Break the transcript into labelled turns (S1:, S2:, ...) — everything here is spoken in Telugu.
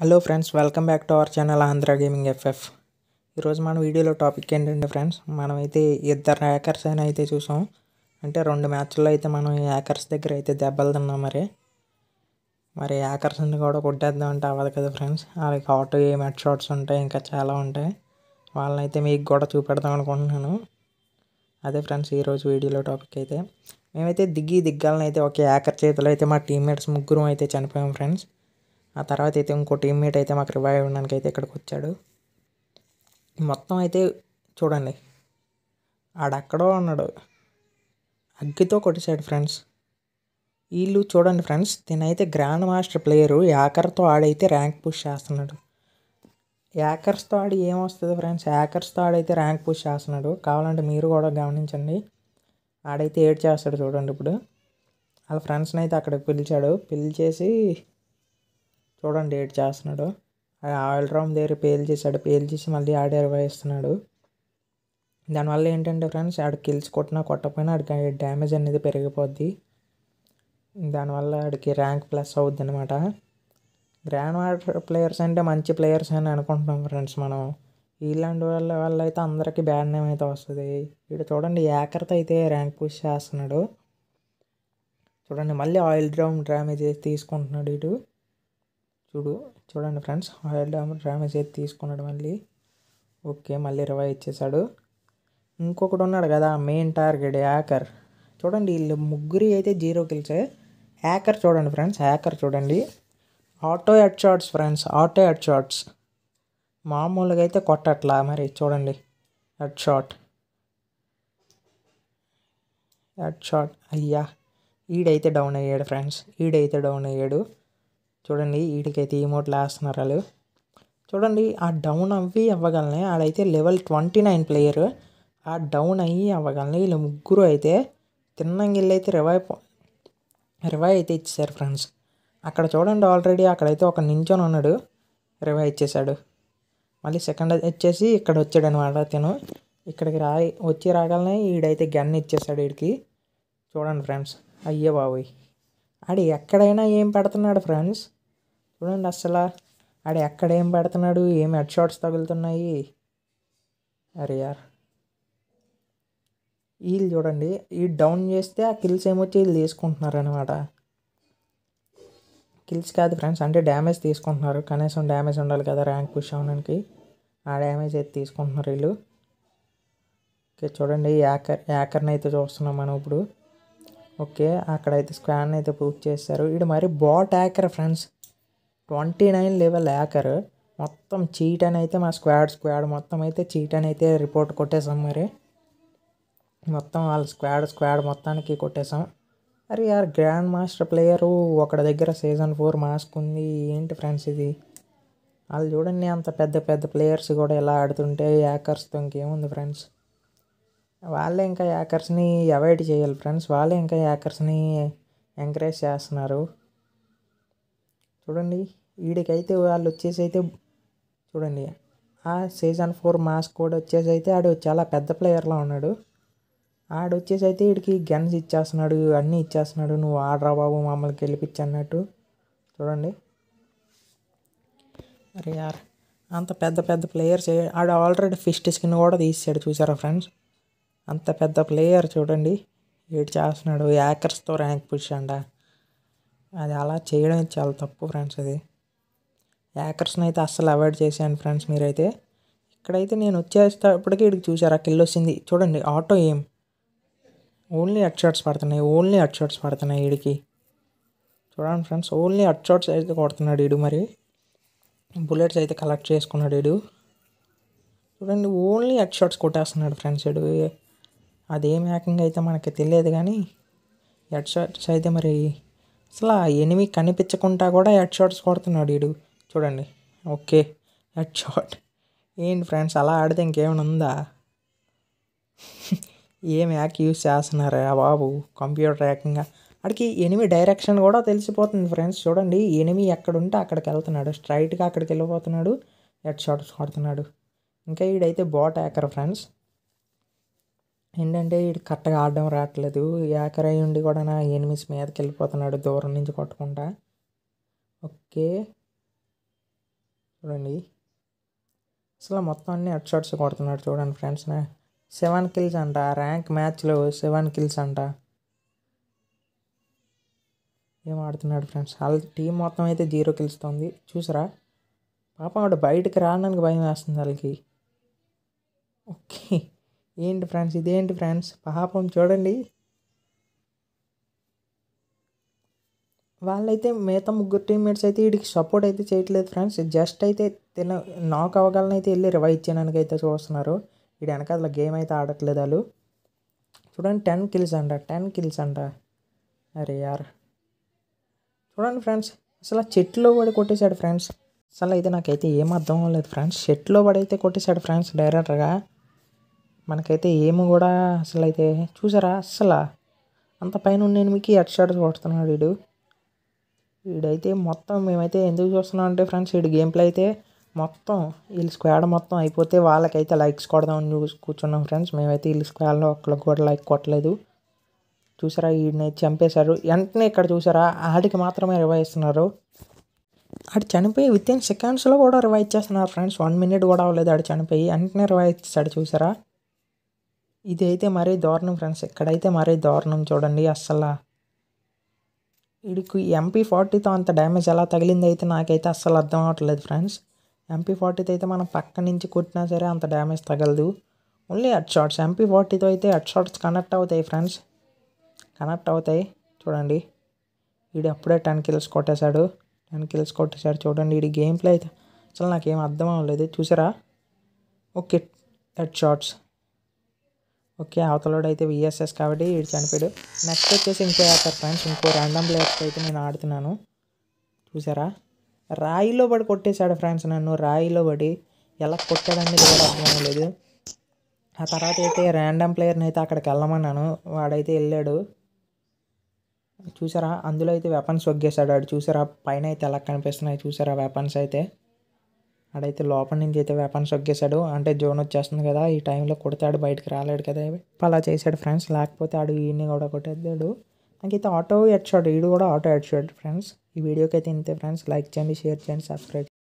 S1: hello friends welcome back to our channel Andhra gaming F F ఈరోజు మన వీడియోలో టాపిక్ ఏంటంటే ఫ్రెండ్స్ మనమైతే ఇద్దరు హ్యాకర్స్ అని అయితే చూసాం అంటే రెండు మ్యాచ్ల్లో అయితే మనం హ్యాకర్స్ దగ్గర అయితే దెబ్బలు తిన్నాం మరి మరి హ్యాకర్స్ని కూడా కొట్టేద్దాం అంటే అవ్వదు కదా ఫ్రెండ్స్ వాళ్ళకి ఆటో మెట్ షాట్స్ ఉంటాయి ఇంకా చాలా ఉంటాయి వాళ్ళని అయితే మీకు కూడా చూపెడదాం అనుకుంటున్నాను అదే ఫ్రెండ్స్ ఈరోజు వీడియోలో టాపిక్ అయితే మేమైతే దిగి దిగ్గాలని అయితే ఒక హ్యాకర్ చేతిలో అయితే మా టీమ్మేట్స్ ముగ్గురం అయితే చనిపోయాం ఫ్రెండ్స్ ఆ తర్వాత అయితే ఇంకో టీమ్మేట్ అయితే మాకు రివైవ్ అవ్వడానికి అయితే ఇక్కడికి వచ్చాడు మొత్తం అయితే చూడండి ఆడక్కడో ఉన్నాడు అగ్గితో కొట్టేశాడు ఫ్రెండ్స్ వీళ్ళు చూడండి ఫ్రెండ్స్ తినైతే గ్రాండ్ మాస్టర్ ప్లేయరు యాకర్తో ఆడైతే ర్యాంక్ పుష్ చేస్తున్నాడు యాకర్స్తో ఆడి ఏమొస్తుంది ఫ్రెండ్స్ యాకర్స్తో ఆడైతే ర్యాంక్ పుష్ చేస్తున్నాడు కావాలంటే మీరు కూడా గమనించండి ఆడైతే ఏడ్ చేస్తాడు చూడండి ఇప్పుడు వాళ్ళ ఫ్రెండ్స్ని అయితే అక్కడికి పిలిచాడు పిలిచేసి చూడండి ఏడు చేస్తున్నాడు ఆయిల్ రౌండ్ దగ్గర పేలు చేశాడు పేలు చేసి మళ్ళీ ఆడ ఇరవై ఇస్తున్నాడు దానివల్ల ఏంటంటే ఫ్రెండ్స్ ఆడు కిల్స్ కొట్టినా కొట్టకపోయినా ఆడికి డ్యామేజ్ అనేది పెరిగిపోద్ది దానివల్ల ఆడికి ర్యాంక్ ప్లస్ అవుద్ది అనమాట గ్రాండ్ వాటర్ ప్లేయర్స్ అంటే మంచి ప్లేయర్స్ అని అనుకుంటున్నాం ఫ్రెండ్స్ మనం ఇలాంటి వాళ్ళ వల్ల అయితే అందరికీ బ్యాడ్ నేమ్ అయితే వస్తుంది ఇక్కడ చూడండి యాకర్తో అయితే ర్యాంక్ పుష్ చేస్తున్నాడు చూడండి మళ్ళీ ఆయిల్ డ్రామ్ డ్యామేజ్ తీసుకుంటున్నాడు ఇటు చూడు చూడండి ఫ్రెండ్స్ ఆయిల్ డ్యామేజ్ అయితే తీసుకున్నాడు మళ్ళీ ఓకే మళ్ళీ ఇరవై ఇచ్చేసాడు ఇంకొకడు ఉన్నాడు కదా మెయిన్ టార్గెట్ హ్యాకర్ చూడండి వీళ్ళు ముగ్గురి అయితే జీరో కిల్సే హ్యాకర్ చూడండి ఫ్రెండ్స్ హ్యాకర్ చూడండి auto head shots friends auto head shots మామూలుగా అయితే కొట్టట్లా మరి చూడండి హెడ్ షాట్ హెడ్ షాట్ అయ్యా ఈడైతే డౌన్ అయ్యాడు ఫ్రెండ్స్ ఈడైతే డౌన్ అయ్యాడు చూడండి వీటికైతే ఈ మోట్లు వేస్తున్నారు వాళ్ళు చూడండి ఆ డౌన్ అవి అవ్వగలనే ఆడైతే లెవెల్ ట్వంటీ నైన్ ప్లేయర్ ఆ డౌన్ అయ్యి అవ్వగలనే వీళ్ళు ముగ్గురు అయితే తిన్నంగిళ్ళు అయితే రివైవ్ రివైవ్ అయితే ఇచ్చేసారు ఫ్రెండ్స్ అక్కడ చూడండి ఆల్రెడీ అక్కడైతే ఒక నించొని ఉన్నాడు రివైవ్ ఇచ్చేసాడు మళ్ళీ సెకండ్ వచ్చేసి ఇక్కడ వచ్చాడు అనమాట తిను ఇక్కడికి రా వచ్చి రాగలనే వీడైతే గన్ ఇచ్చేసాడు వీడికి చూడండి ఫ్రెండ్స్ అయ్యే బాబోయ్ ఆడి ఎక్కడైనా ఏం పెడుతున్నాడు ఫ్రెండ్స్ చూడండి అసలు ఎక్కడ ఎక్కడేం పెడుతున్నాడు ఏం హెడ్ షాట్స్ తగులుతున్నాయి అరే యార్ వీళ్ళు చూడండి ఈ డౌన్ చేస్తే ఆ కిల్స్ ఏమొచ్చి వీళ్ళు తీసుకుంటున్నారు అనమాట కిల్స్ కాదు ఫ్రెండ్స్ అంటే డ్యామేజ్ తీసుకుంటున్నారు కనీసం డ్యామేజ్ ఉండాలి కదా ర్యాంక్ పుష్ అవడానికి ఆ డ్యామేజ్ అయితే తీసుకుంటున్నారు వీళ్ళు ఓకే చూడండి యాకర్ యాకర్ని అయితే చూస్తున్నాం మనం ఇప్పుడు ఓకే అక్కడైతే స్క్వాన్ అయితే పూర్తి చేస్తారు ఇది మరి bot hacker friends twenty nine level hacker మొత్తం చీట్ అని అయితే మా స్క్వాడ్ స్క్వాడ్ మొత్తం అయితే చీట్ అని అయితే రిపోర్ట్ కొట్టేసాం మరి మొత్తం వాళ్ళ స్క్వాడ్ స్క్వాడ్ మొత్తానికి కొట్టేసాం అరే యార్ గ్రాండ్ మాస్టర్ ప్లేయరు ఒకడి దగ్గర సీజన్ ఫోర్ మాస్క్ ఉంది ఏంటి ఫ్రెండ్స్ ఇది వాళ్ళు చూడండి అంత పెద్ద పెద్ద ప్లేయర్స్ కూడా ఎలా ఆడుతుంటే యాకర్స్తో ఇంకేముంది ఫ్రెండ్స్ వాళ్ళే ఇంకా యాకర్స్ని అవాయిడ్ చేయాలి ఫ్రెండ్స్ వాళ్ళే ఇంకా హ్యాకర్స్ని ఎంకరేజ్ చేస్తున్నారు చూడండి వీడికైతే వాళ్ళు వచ్చేసి అయితే చూడండి ఆ సీజన్ ఫోర్ మాస్ కూడా వచ్చేసి అయితే ఆడు చాలా పెద్ద ప్లేయర్లో ఉన్నాడు ఆడు వచ్చేసి అయితే వీడికి గన్స్ ఇచ్చేస్తున్నాడు అన్నీ ఇచ్చేస్తున్నాడు నువ్వు ఆడరా బాబు మమ్మల్ని గెలిపించి అన్నట్టు చూడండి అరే యార్ అంత పెద్ద పెద్ద ప్లేయర్స్ ఆడు ఆల్రెడీ ఫిస్ట్ స్కిన్ కూడా తీసాడు చూసారా ఫ్రెండ్స్ అంత పెద్ద ప్లేయర్ చూడండి ఏడు చేస్తున్నాడు యాకర్స్తో ర్యాంక్ పుష్ అంట అది అలా చేయడం చాలా తప్పు ఫ్రెండ్స్ అది హ్యాకర్స్ని అయితే అస్సలు అవాయిడ్ చేశాను ఫ్రెండ్స్ మీరైతే ఇక్కడైతే నేను వచ్చేటప్పటికి ఇక్కడికి ఆ కిల్ వచ్చింది చూడండి ఆటో ఏం ఓన్లీ హెడ్ షాట్స్ పడుతున్నాయి ఓన్లీ హెడ్ షాట్స్ పడుతున్నాయి వీడికి చూడండి ఫ్రెండ్స్ ఓన్లీ హెడ్ షాట్స్ అయితే కొడుతున్నాడు వీడు మరి బుల్లెట్స్ అయితే కలెక్ట్ చేసుకున్నాడు వీడు చూడండి ఓన్లీ హెడ్ షాట్స్ కొట్టేస్తున్నాడు ఫ్రెండ్స్ వీడు అదేం హ్యాకింగ్ అయితే మనకి తెలియదు కానీ హెడ్ షాట్స్ అయితే మరి అసలు ఆ ఎనిమి కనిపించకుండా కూడా హెడ్ షాట్స్ కొడుతున్నాడు వీడు చూడండి ఓకే హెడ్ షాట్ ఏంటి ఫ్రెండ్స్ అలా ఆడితే ఇంకేమైనా ఉందా ఏం యాక్ యూస్ చేస్తున్నారా బాబు కంప్యూటర్ హ్యాకింగ్ అక్కడికి ఎనిమి డైరెక్షన్ కూడా తెలిసిపోతుంది ఫ్రెండ్స్ చూడండి ఎనిమి ఎక్కడుంటే అక్కడికి వెళ్తున్నాడు స్ట్రైట్గా అక్కడికి వెళ్ళిపోతున్నాడు హెడ్ షాట్స్ కొడుతున్నాడు ఇంకా వీడైతే బాట్ యాకర్ ఫ్రెండ్స్ ఏంటంటే వీడు కరెక్ట్గా ఆడడం రావట్లేదు ఏకరై ఉండి కూడా నా ఎనిమిస్ మీదకి వెళ్ళిపోతున్నాడు దూరం నుంచి కొట్టకుండా ఓకే చూడండి అసలు మొత్తం అన్ని హెడ్ షాట్స్ కొడుతున్నాడు చూడండి ఫ్రెండ్స్ సెవెన్ కిల్స్ అంట ర్యాంక్ మ్యాచ్లో సెవెన్ కిల్స్ అంట ఏం ఆడుతున్నాడు ఫ్రెండ్స్ వాళ్ళ టీం మొత్తం అయితే జీరో కిల్స్తోంది చూసారా పాపం ఆవిడ బయటకు రావడానికి భయం వేస్తుంది వాళ్ళకి ఓకే ఏంటి ఫ్రెండ్స్ ఇదేంటి ఫ్రెండ్స్ పాపం చూడండి వాళ్ళైతే మిగతా ముగ్గురు టీమ్మేట్స్ అయితే వీడికి సపోర్ట్ అయితే చేయట్లేదు ఫ్రెండ్స్ జస్ట్ అయితే తిన నాక్ అవగాలని అయితే వెళ్ళి రివైజ్ చేయడానికి అయితే చూస్తున్నారు వీడు వెనక అసలు గేమ్ అయితే ఆడట్లేదు వాళ్ళు చూడండి టెన్ కిల్స్ అంట టెన్ కిల్స్ అంట అరే యార్ చూడండి ఫ్రెండ్స్ అసలు చెట్లో పడి కొట్టేశాడు ఫ్రెండ్స్ అసలు అయితే నాకైతే ఏం అర్థం అవ్వలేదు ఫ్రెండ్స్ చెట్లో పడి అయితే కొట్టేశాడు ఫ్రెండ్స్ డైరెక్టర్గా మనకైతే ఏమి కూడా అసలు అయితే చూసారా అస్సలు అంత పైన నేను మీకు హెడ్ షాట్స్ కొడుతున్నాడు వీడు వీడైతే మొత్తం మేమైతే ఎందుకు చూస్తున్నాం అంటే ఫ్రెండ్స్ వీడి గేమ్లో అయితే మొత్తం వీళ్ళ స్క్వాడ్ మొత్తం అయిపోతే వాళ్ళకైతే లైక్స్ కొడదామని చూసి కూర్చున్నాం ఫ్రెండ్స్ మేమైతే వీళ్ళు స్క్వాడ్లో ఒక్కరికి కూడా లైక్ కొట్టలేదు చూసారా వీడిని చంపేశారు వెంటనే ఇక్కడ చూసారా ఆడికి మాత్రమే రివైవ్ ఇస్తున్నారు ఆడు చనిపోయి విత్ ఇన్ సెకండ్స్లో కూడా రివైవ్ ఇచ్చేస్తున్నారు ఫ్రెండ్స్ వన్ మినిట్ కూడా అవ్వలేదు ఆడు చనిపోయి వెంటనే రివైవ్ ఇచ్చేసాడు చూసారా ఇదైతే మరీ దారుణం ఫ్రెండ్స్ ఇక్కడైతే మరీ దారుణం చూడండి అస్సలు వీడికి ఎంపీ ఫార్టీతో అంత డ్యామేజ్ ఎలా తగిలింది అయితే నాకైతే అస్సలు అర్థం అవ్వట్లేదు ఫ్రెండ్స్ ఎంపీ ఫార్టీతో అయితే మనం పక్క నుంచి కొట్టినా సరే అంత డ్యామేజ్ తగలదు ఓన్లీ హెడ్ షార్ట్స్ ఎంపీ ఫార్టీతో అయితే హెడ్ షార్ట్స్ కనెక్ట్ అవుతాయి ఫ్రెండ్స్ కనెక్ట్ అవుతాయి చూడండి వీడు అప్పుడే టెన్ కిల్స్ కొట్టేశాడు టెన్ కిల్స్ కొట్టేశాడు చూడండి వీడి గేమ్ ప్లే అయితే అసలు నాకేం అర్థం అవ్వలేదు చూసారా ఓకే హెడ్ షార్ట్స్ ఓకే అవతలోడు అయితే విఎస్ఎస్ కాబట్టి వీడు చనిపోయాడు నెక్స్ట్ వచ్చేసి ఇంకో యాప్ ఫ్రెండ్స్ ఇంకో ర్యాండమ్ ప్లేయర్స్ అయితే నేను ఆడుతున్నాను చూసారా రాయిలో పడి కొట్టేశాడు ఫ్రెండ్స్ నన్ను రాయిలో పడి ఎలా కొట్టాడని కూడా అర్థం లేదు ఆ తర్వాత అయితే ర్యాండమ్ ప్లేయర్ని అయితే అక్కడికి వెళ్ళమన్నాను వాడైతే వెళ్ళాడు చూసారా అందులో అయితే వెపన్స్ వగ్గేశాడు వాడు చూసారా పైన అయితే ఎలా కనిపిస్తున్నాయి చూసారా వెపన్స్ అయితే ఆడైతే లోపల నుంచి అయితే వెపన్ సొగ్గేశాడు అంటే జోన్ వచ్చేస్తుంది కదా ఈ టైంలో కొడతాడు బయటకు రాలేడు కదా అలా చేశాడు ఫ్రెండ్స్ లేకపోతే ఆడు ఈయన్ని కూడా కొట్టేద్దాడు నాకైతే ఆటో హెడ్ ఈడు కూడా ఆటో హెడ్ ఫ్రెండ్స్ ఈ వీడియోకి అయితే ఇంతే ఫ్రెండ్స్ లైక్ చేయండి షేర్ చేయండి సబ్స్క్రైబ్